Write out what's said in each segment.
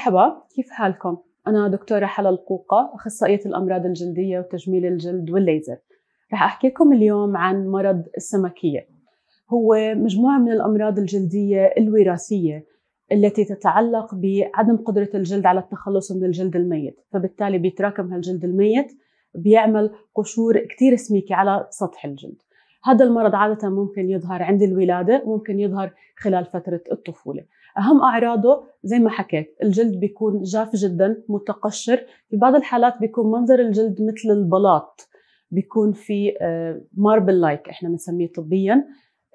مرحبا كيف حالكم؟ أنا دكتورة حلا القوقة أخصائية الأمراض الجلدية وتجميل الجلد والليزر رح أحكي لكم اليوم عن مرض السمكية هو مجموعة من الأمراض الجلدية الوراثية التي تتعلق بعدم قدرة الجلد على التخلص من الجلد الميت فبالتالي بيتراكم هالجلد الميت بيعمل قشور كتير سميكة على سطح الجلد هذا المرض عادة ممكن يظهر عند الولادة ممكن يظهر خلال فترة الطفولة أهم أعراضه زي ما حكيت الجلد بيكون جاف جدا متقشر في بعض الحالات بيكون منظر الجلد مثل البلاط بيكون في ماربل آه، لايك احنا بنسميه طبيا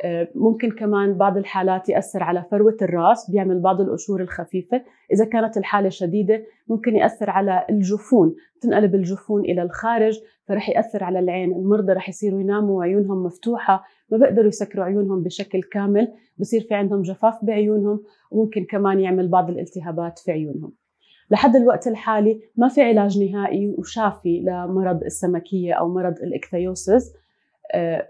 آه، ممكن كمان بعض الحالات يأثر على فروة الرأس بيعمل بعض القشور الخفيفة إذا كانت الحالة شديدة ممكن يأثر على الجفون تنقلب الجفون إلى الخارج فرح يأثر على العين المرضى رح يصيروا يناموا وعيونهم مفتوحة ما بيقدروا يسكروا عيونهم بشكل كامل بصير في عندهم جفاف بعيونهم وممكن كمان يعمل بعض الالتهابات في عيونهم لحد الوقت الحالي ما في علاج نهائي وشافي لمرض السمكية أو مرض الإكثيوسيس آه،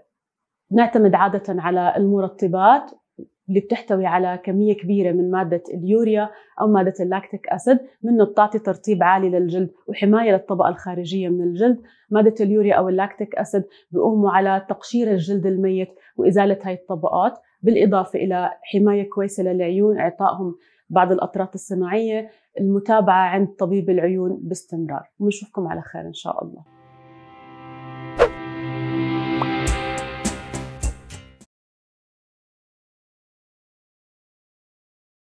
نعتمد عادة على المرطبات اللي بتحتوي على كمية كبيرة من مادة اليوريا أو مادة اللاكتيك أسيد منه بتعطي ترطيب عالي للجلد وحماية للطبقة الخارجية من الجلد مادة اليوريا أو اللاكتيك أسيد بيقوموا على تقشير الجلد الميت وإزالة هاي الطبقات بالإضافة إلى حماية كويسة للعيون إعطائهم بعض الأطراف الصناعية المتابعة عند طبيب العيون باستمرار ونشوفكم على خير إن شاء الله